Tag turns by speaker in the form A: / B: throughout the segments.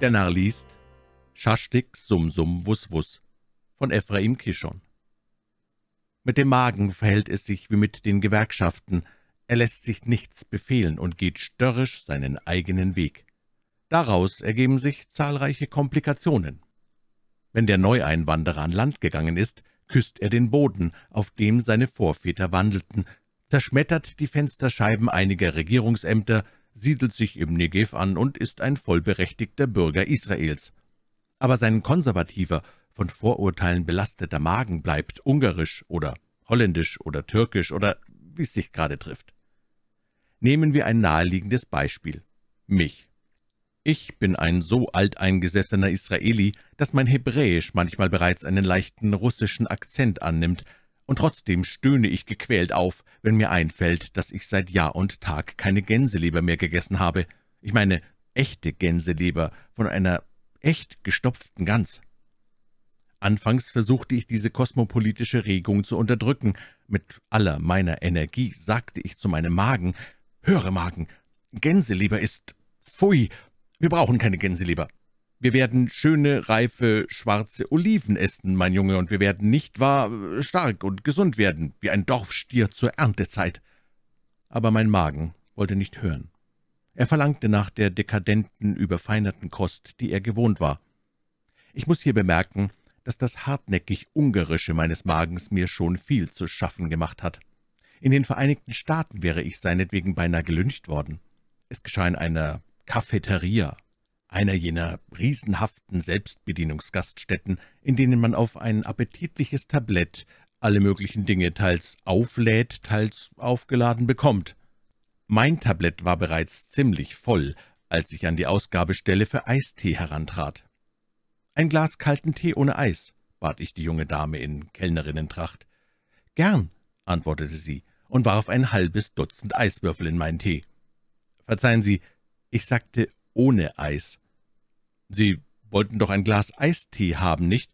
A: Der Narr liest Schaschlik Sum Sum Wus Wus von Ephraim Kishon. Mit dem Magen verhält es sich wie mit den Gewerkschaften, er lässt sich nichts befehlen und geht störrisch seinen eigenen Weg. Daraus ergeben sich zahlreiche Komplikationen. Wenn der Neueinwanderer an Land gegangen ist, küsst er den Boden, auf dem seine Vorväter wandelten, zerschmettert die Fensterscheiben einiger Regierungsämter, siedelt sich im Negev an und ist ein vollberechtigter Bürger Israels. Aber sein konservativer, von Vorurteilen belasteter Magen bleibt ungarisch oder holländisch oder türkisch oder wie es sich gerade trifft. Nehmen wir ein naheliegendes Beispiel. Mich. Ich bin ein so alteingesessener Israeli, dass mein Hebräisch manchmal bereits einen leichten russischen Akzent annimmt, und trotzdem stöhne ich gequält auf, wenn mir einfällt, dass ich seit Jahr und Tag keine Gänseleber mehr gegessen habe. Ich meine, echte Gänseleber von einer echt gestopften Gans. Anfangs versuchte ich, diese kosmopolitische Regung zu unterdrücken. Mit aller meiner Energie sagte ich zu meinem Magen, »Höre, Magen, Gänseleber ist... Pfui, wir brauchen keine Gänseleber. Wir werden schöne, reife, schwarze Oliven essen, mein Junge, und wir werden nicht wahr äh, stark und gesund werden, wie ein Dorfstier zur Erntezeit.« Aber mein Magen wollte nicht hören. Er verlangte nach der dekadenten, überfeinerten Kost, die er gewohnt war. Ich muss hier bemerken, dass das hartnäckig Ungarische meines Magens mir schon viel zu schaffen gemacht hat. In den Vereinigten Staaten wäre ich seinetwegen beinahe gelüncht worden. Es geschah in einer Cafeteria einer jener riesenhaften Selbstbedienungsgaststätten, in denen man auf ein appetitliches Tablett alle möglichen Dinge teils auflädt, teils aufgeladen bekommt. Mein Tablett war bereits ziemlich voll, als ich an die Ausgabestelle für Eistee herantrat. »Ein Glas kalten Tee ohne Eis«, bat ich die junge Dame in Kellnerinnentracht. »Gern«, antwortete sie und warf ein halbes Dutzend Eiswürfel in meinen Tee. »Verzeihen Sie, ich sagte ohne Eis«, »Sie wollten doch ein Glas Eistee haben, nicht?«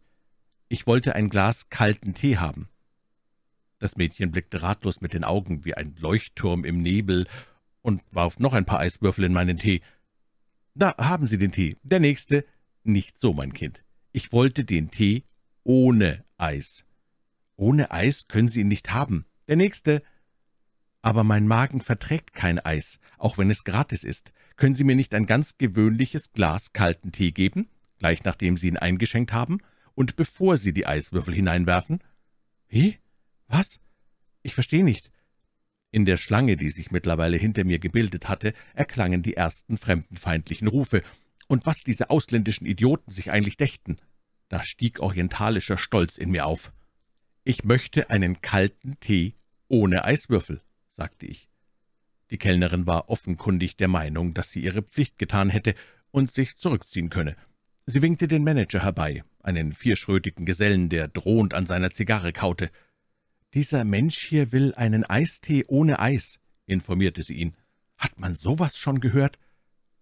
A: »Ich wollte ein Glas kalten Tee haben.« Das Mädchen blickte ratlos mit den Augen wie ein Leuchtturm im Nebel und warf noch ein paar Eiswürfel in meinen Tee. »Da haben Sie den Tee. Der nächste.« »Nicht so, mein Kind. Ich wollte den Tee ohne Eis.« »Ohne Eis können Sie ihn nicht haben. Der nächste.« aber mein Magen verträgt kein Eis, auch wenn es gratis ist. Können Sie mir nicht ein ganz gewöhnliches Glas kalten Tee geben, gleich nachdem Sie ihn eingeschenkt haben, und bevor Sie die Eiswürfel hineinwerfen? Wie? Was? Ich verstehe nicht. In der Schlange, die sich mittlerweile hinter mir gebildet hatte, erklangen die ersten fremdenfeindlichen Rufe. Und was diese ausländischen Idioten sich eigentlich dächten, da stieg orientalischer Stolz in mir auf. Ich möchte einen kalten Tee ohne Eiswürfel sagte ich. Die Kellnerin war offenkundig der Meinung, dass sie ihre Pflicht getan hätte und sich zurückziehen könne. Sie winkte den Manager herbei, einen vierschrötigen Gesellen, der drohend an seiner Zigarre kaute. »Dieser Mensch hier will einen Eistee ohne Eis«, informierte sie ihn. »Hat man sowas schon gehört?«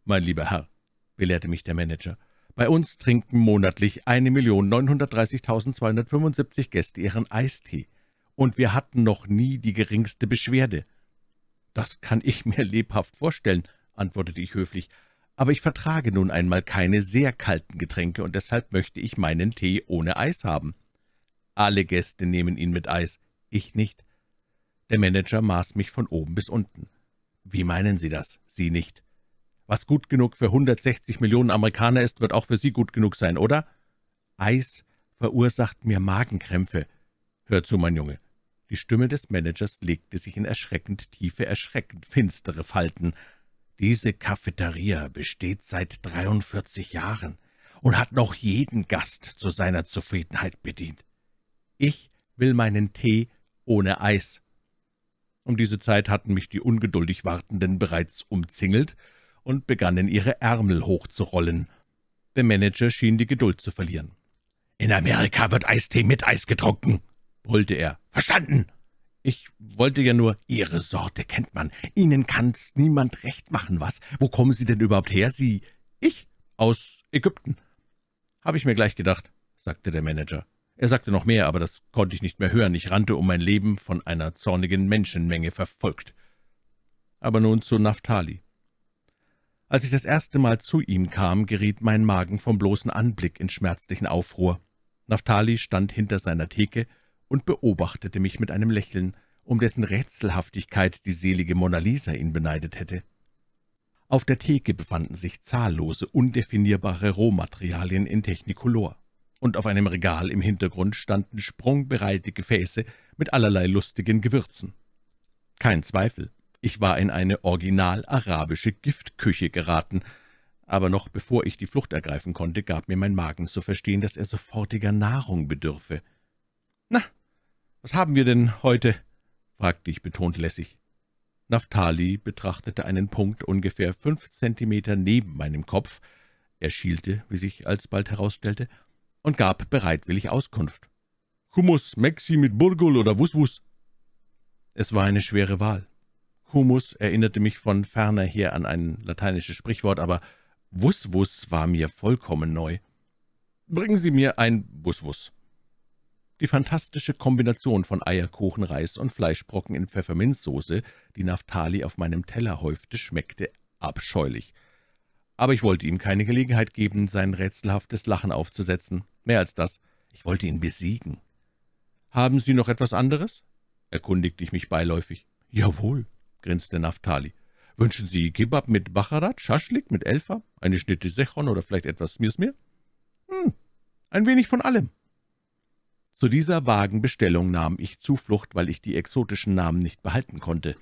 A: »Mein lieber Herr«, belehrte mich der Manager, »bei uns trinken monatlich 1.930.275 Gäste ihren Eistee und wir hatten noch nie die geringste Beschwerde.« »Das kann ich mir lebhaft vorstellen«, antwortete ich höflich, »aber ich vertrage nun einmal keine sehr kalten Getränke, und deshalb möchte ich meinen Tee ohne Eis haben.« »Alle Gäste nehmen ihn mit Eis, ich nicht.« Der Manager maß mich von oben bis unten. »Wie meinen Sie das, Sie nicht?« »Was gut genug für 160 Millionen Amerikaner ist, wird auch für Sie gut genug sein, oder?« »Eis verursacht mir Magenkrämpfe.« »Hör zu, mein Junge, die Stimme des Managers legte sich in erschreckend tiefe, erschreckend finstere Falten. »Diese Cafeteria besteht seit 43 Jahren und hat noch jeden Gast zu seiner Zufriedenheit bedient. Ich will meinen Tee ohne Eis.« Um diese Zeit hatten mich die ungeduldig Wartenden bereits umzingelt und begannen, ihre Ärmel hochzurollen. Der Manager schien die Geduld zu verlieren. »In Amerika wird Eistee mit Eis getrunken«, brüllte er. »Verstanden!« ich wollte ja nur... Ihre Sorte kennt man. Ihnen kann's niemand recht machen, was? Wo kommen Sie denn überhaupt her, Sie? Ich? Aus Ägypten. Habe ich mir gleich gedacht, sagte der Manager. Er sagte noch mehr, aber das konnte ich nicht mehr hören. Ich rannte um mein Leben, von einer zornigen Menschenmenge verfolgt. Aber nun zu Naftali. Als ich das erste Mal zu ihm kam, geriet mein Magen vom bloßen Anblick in schmerzlichen Aufruhr. Naftali stand hinter seiner Theke, und beobachtete mich mit einem Lächeln, um dessen Rätselhaftigkeit die selige Mona Lisa ihn beneidet hätte. Auf der Theke befanden sich zahllose, undefinierbare Rohmaterialien in Technicolor, und auf einem Regal im Hintergrund standen sprungbereite Gefäße mit allerlei lustigen Gewürzen. Kein Zweifel, ich war in eine original arabische Giftküche geraten, aber noch bevor ich die Flucht ergreifen konnte, gab mir mein Magen zu verstehen, dass er sofortiger Nahrung bedürfe. »Na, »Was haben wir denn heute?« fragte ich betont lässig. Naftali betrachtete einen Punkt ungefähr fünf Zentimeter neben meinem Kopf, er schielte, wie sich alsbald herausstellte, und gab bereitwillig Auskunft. »Humus, Mexi mit Burgul oder Wuswus?« Es war eine schwere Wahl. Humus erinnerte mich von ferner her an ein lateinisches Sprichwort, aber Wuswus war mir vollkommen neu. »Bringen Sie mir ein Wuswus«, die fantastische Kombination von Eierkuchen, Reis und Fleischbrocken in Pfefferminzsoße, die Naftali auf meinem Teller häufte, schmeckte abscheulich. Aber ich wollte ihm keine Gelegenheit geben, sein rätselhaftes Lachen aufzusetzen. Mehr als das, ich wollte ihn besiegen. »Haben Sie noch etwas anderes?« erkundigte ich mich beiläufig. »Jawohl«, grinste Naftali. »Wünschen Sie Kebab mit Bacharat, Schaschlik mit Elfa, eine Schnitte Sechon oder vielleicht etwas Mirsmir?« »Hm, ein wenig von allem«, zu dieser vagen Bestellung nahm ich Zuflucht, weil ich die exotischen Namen nicht behalten konnte.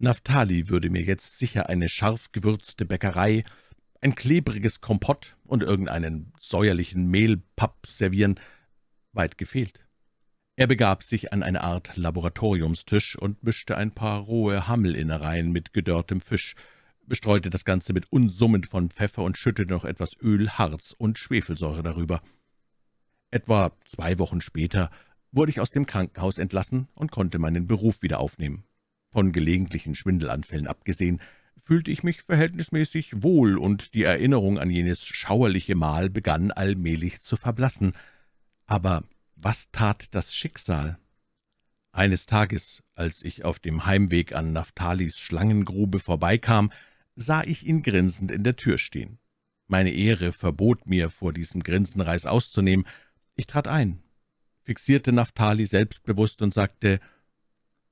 A: Naftali würde mir jetzt sicher eine scharf gewürzte Bäckerei, ein klebriges Kompott und irgendeinen säuerlichen Mehlpapp servieren, weit gefehlt. Er begab sich an eine Art Laboratoriumstisch und mischte ein paar rohe Hammelinnereien mit gedörrtem Fisch, bestreute das Ganze mit Unsummen von Pfeffer und schüttete noch etwas Öl, Harz und Schwefelsäure darüber. Etwa zwei Wochen später wurde ich aus dem Krankenhaus entlassen und konnte meinen Beruf wieder aufnehmen. Von gelegentlichen Schwindelanfällen abgesehen, fühlte ich mich verhältnismäßig wohl, und die Erinnerung an jenes schauerliche Mahl begann allmählich zu verblassen. Aber was tat das Schicksal? Eines Tages, als ich auf dem Heimweg an Naftalis Schlangengrube vorbeikam, sah ich ihn grinsend in der Tür stehen. Meine Ehre verbot mir, vor diesem Grinsenreis auszunehmen, ich trat ein, fixierte Naftali selbstbewusst und sagte,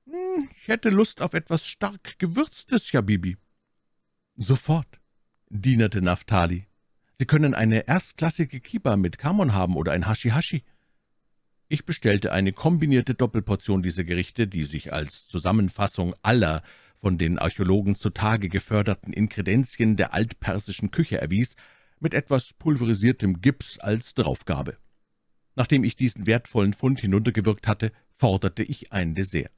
A: hm, »Ich hätte Lust auf etwas stark Gewürztes, Jabibi.« »Sofort«, dienerte Naftali. »Sie können eine erstklassige Kiba mit Kamon haben oder ein Hashi-Hashi.« Ich bestellte eine kombinierte Doppelportion dieser Gerichte, die sich als Zusammenfassung aller von den Archäologen zutage geförderten Inkredenzien der altpersischen Küche erwies, mit etwas pulverisiertem Gips als Draufgabe. Nachdem ich diesen wertvollen Fund hinuntergewirkt hatte, forderte ich ein Dessert.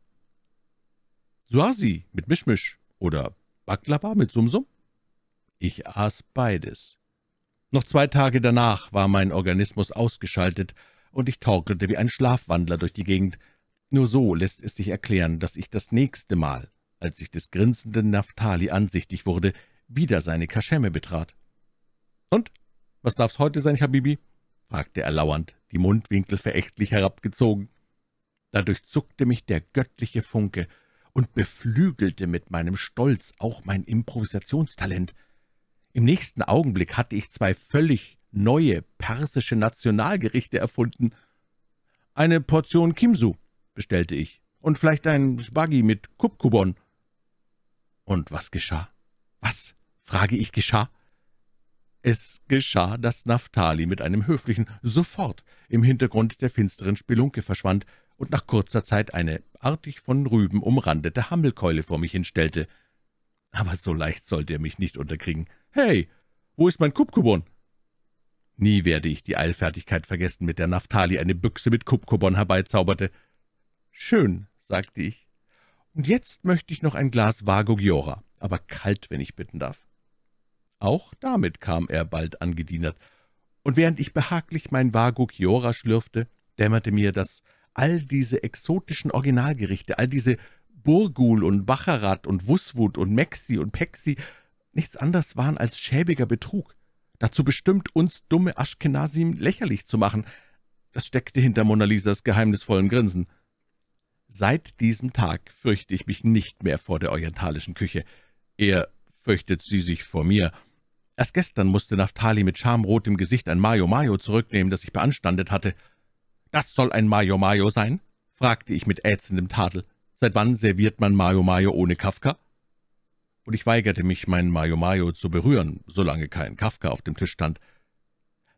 A: Suasi mit Mischmisch oder Baklava mit Sumsum? Ich aß beides. Noch zwei Tage danach war mein Organismus ausgeschaltet und ich torkelte wie ein Schlafwandler durch die Gegend. Nur so lässt es sich erklären, dass ich das nächste Mal, als ich des grinsenden Naftali ansichtig wurde, wieder seine Kaschemme betrat. »Und? Was darf's heute sein, Habibi?« fragte er lauernd, die Mundwinkel verächtlich herabgezogen. Da durchzuckte mich der göttliche Funke und beflügelte mit meinem Stolz auch mein Improvisationstalent. Im nächsten Augenblick hatte ich zwei völlig neue persische Nationalgerichte erfunden. Eine Portion Kimsu, bestellte ich, und vielleicht ein Spaghi mit Kupkubon. Und was geschah? Was, frage ich, geschah? Es geschah, dass Naftali mit einem höflichen »Sofort« im Hintergrund der finsteren Spelunke verschwand und nach kurzer Zeit eine artig von Rüben umrandete Hammelkeule vor mich hinstellte. Aber so leicht sollte er mich nicht unterkriegen. »Hey, wo ist mein Kupkubon?« Nie werde ich die Eilfertigkeit vergessen, mit der Naftali eine Büchse mit Kupkubon herbeizauberte. »Schön«, sagte ich. »Und jetzt möchte ich noch ein Glas Vago Giora, aber kalt, wenn ich bitten darf.« auch damit kam er bald angedienert, und während ich behaglich mein Vago Chiora schlürfte, dämmerte mir, dass all diese exotischen Originalgerichte, all diese Burgul und Bacharat und Wuswut und Mexi und Pexi nichts anderes waren als schäbiger Betrug, dazu bestimmt, uns dumme Aschkenasim lächerlich zu machen. Das steckte hinter Mona Lisas geheimnisvollen Grinsen. Seit diesem Tag fürchte ich mich nicht mehr vor der orientalischen Küche. Er fürchtet sie sich vor mir.« Erst gestern musste Naftali mit schamrotem Gesicht ein Mayo Mayo zurücknehmen, das ich beanstandet hatte. »Das soll ein Mayo Mayo sein?« fragte ich mit ätzendem Tadel. »Seit wann serviert man Mayo Mayo ohne Kafka?« Und ich weigerte mich, meinen Mayo Mayo zu berühren, solange kein Kafka auf dem Tisch stand.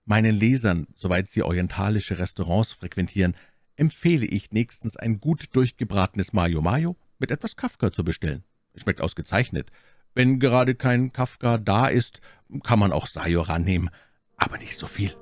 A: Meinen Lesern, soweit sie orientalische Restaurants frequentieren, empfehle ich nächstens ein gut durchgebratenes Mayo Mayo mit etwas Kafka zu bestellen. Schmeckt ausgezeichnet, wenn gerade kein Kafka da ist, kann man auch Sayora nehmen, aber nicht so viel.«